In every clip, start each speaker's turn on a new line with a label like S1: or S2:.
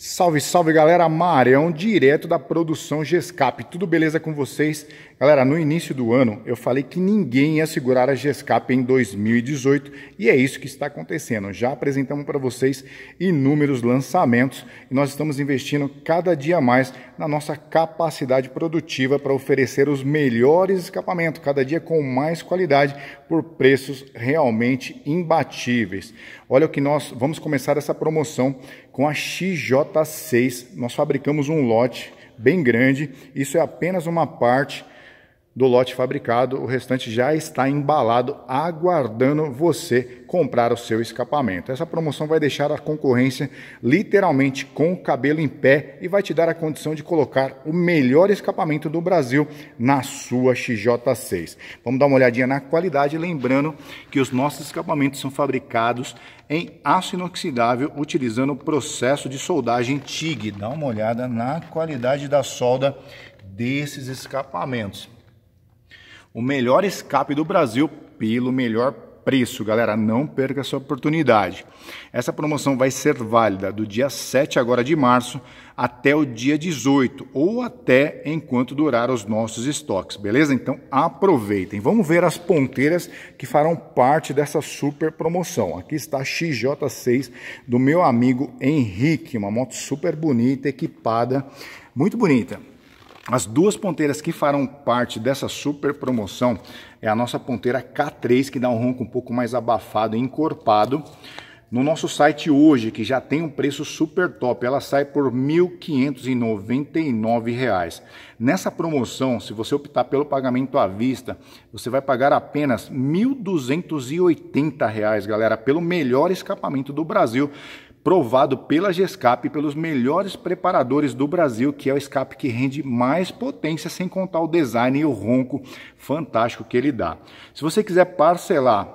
S1: Salve, salve galera, Marão, direto da produção Gescap. Tudo beleza com vocês? Galera, no início do ano eu falei que ninguém ia segurar a Gescap em 2018 e é isso que está acontecendo. Já apresentamos para vocês inúmeros lançamentos e nós estamos investindo cada dia mais na nossa capacidade produtiva para oferecer os melhores escapamentos, cada dia com mais qualidade por preços realmente imbatíveis. Olha o que nós vamos começar essa promoção com a XJ6. Nós fabricamos um lote bem grande, isso é apenas uma parte do lote fabricado, o restante já está embalado, aguardando você comprar o seu escapamento. Essa promoção vai deixar a concorrência literalmente com o cabelo em pé e vai te dar a condição de colocar o melhor escapamento do Brasil na sua XJ6. Vamos dar uma olhadinha na qualidade, lembrando que os nossos escapamentos são fabricados em aço inoxidável utilizando o processo de soldagem TIG. Dá uma olhada na qualidade da solda desses escapamentos o melhor escape do Brasil pelo melhor preço, galera. Não perca essa oportunidade. Essa promoção vai ser válida do dia 7 agora de março até o dia 18 ou até enquanto durar os nossos estoques, beleza? Então aproveitem. Vamos ver as ponteiras que farão parte dessa super promoção. Aqui está a XJ6 do meu amigo Henrique, uma moto super bonita, equipada, muito bonita. As duas ponteiras que farão parte dessa super promoção é a nossa ponteira K3, que dá um ronco um pouco mais abafado e encorpado. No nosso site hoje, que já tem um preço super top, ela sai por R$ 1.599. Nessa promoção, se você optar pelo pagamento à vista, você vai pagar apenas R$ 1.280, galera, pelo melhor escapamento do Brasil provado pela GESCAP e pelos melhores preparadores do Brasil, que é o escape que rende mais potência, sem contar o design e o ronco fantástico que ele dá. Se você quiser parcelar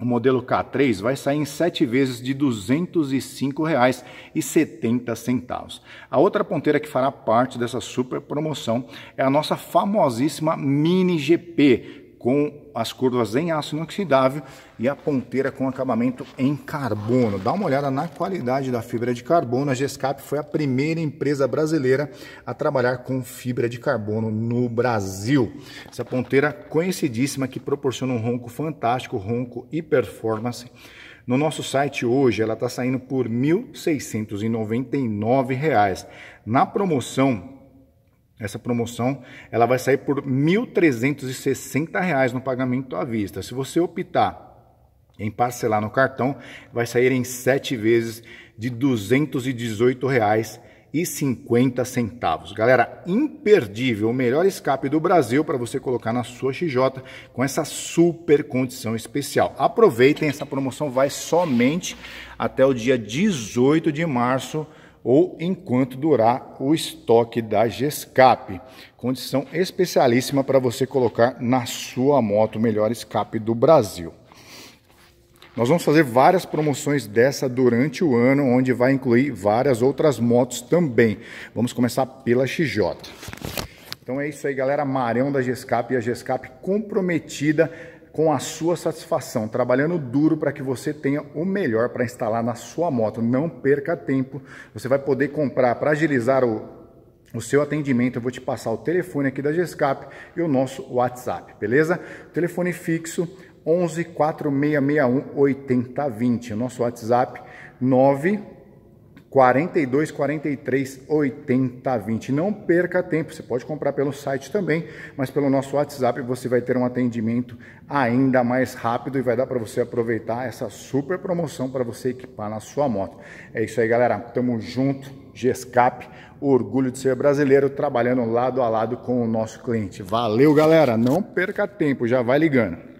S1: o modelo K3 vai sair em 7 vezes de R$ 205,70. A outra ponteira que fará parte dessa super promoção é a nossa famosíssima Mini GP, com as curvas em aço inoxidável e a ponteira com acabamento em carbono. Dá uma olhada na qualidade da fibra de carbono. A Gescap foi a primeira empresa brasileira a trabalhar com fibra de carbono no Brasil. Essa ponteira conhecidíssima que proporciona um ronco fantástico, ronco e performance. No nosso site hoje ela está saindo por R$ 1.699. Na promoção essa promoção ela vai sair por R$ 1.360 no pagamento à vista. Se você optar em parcelar no cartão, vai sair em 7 vezes de R$ 218,50. Galera, imperdível, o melhor escape do Brasil para você colocar na sua XJ com essa super condição especial. Aproveitem, essa promoção vai somente até o dia 18 de março ou enquanto durar o estoque da Gescape, Condição especialíssima para você colocar na sua moto o melhor escape do Brasil. Nós vamos fazer várias promoções dessa durante o ano, onde vai incluir várias outras motos também. Vamos começar pela XJ. Então é isso aí, galera. Marão da Gescap e a Gescap comprometida com a sua satisfação, trabalhando duro para que você tenha o melhor para instalar na sua moto. Não perca tempo. Você vai poder comprar para agilizar o, o seu atendimento. Eu vou te passar o telefone aqui da Gescap e o nosso WhatsApp, beleza? Telefone fixo 11 4661 8020. O nosso WhatsApp 9 42 43 80 20. Não perca tempo, você pode comprar pelo site também, mas pelo nosso WhatsApp você vai ter um atendimento ainda mais rápido e vai dar para você aproveitar essa super promoção para você equipar na sua moto. É isso aí, galera. Tamo junto. Gescap, orgulho de ser brasileiro, trabalhando lado a lado com o nosso cliente. Valeu, galera. Não perca tempo, já vai ligando.